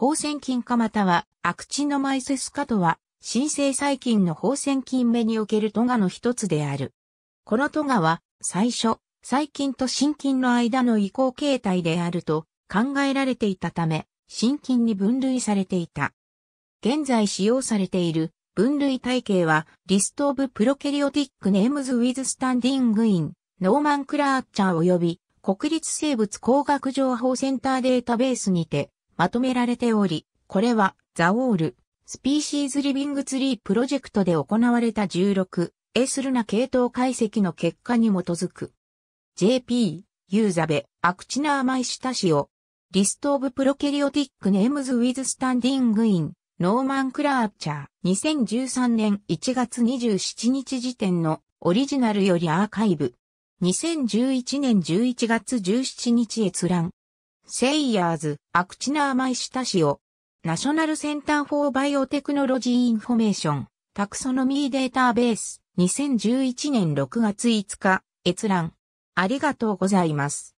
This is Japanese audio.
放線菌かまたはアクチノマイセスカとは、新生細菌の放線菌目におけるトガの一つである。このトガは、最初、細菌と新菌の間の移行形態であると考えられていたため、新菌に分類されていた。現在使用されている分類体系は、リスト・オブ・プロケリオティック・ネームズ・ウィズ・スタンディング・イン、ノーマン・クラーチャー及び、国立生物工学情報センターデータベースにて、まとめられており、これはザオール、スピーシーズリビングツリープロジェクトで行われた 16A スルナ系統解析の結果に基づく。JP、ユーザベ、アクチナーマイシタシオ、リストオブプロケリオティックネームズウィズスタンディングイン、ノーマンクラーチャー、2013年1月27日時点のオリジナルよりアーカイブ。2011年11月17日閲覧。セイヤーズ、アクチナーマイシタシオ、ナショナルセンターフォーバイオテクノロジーインフォメーション、タクソノミーデータベース、2011年6月5日、閲覧。ありがとうございます。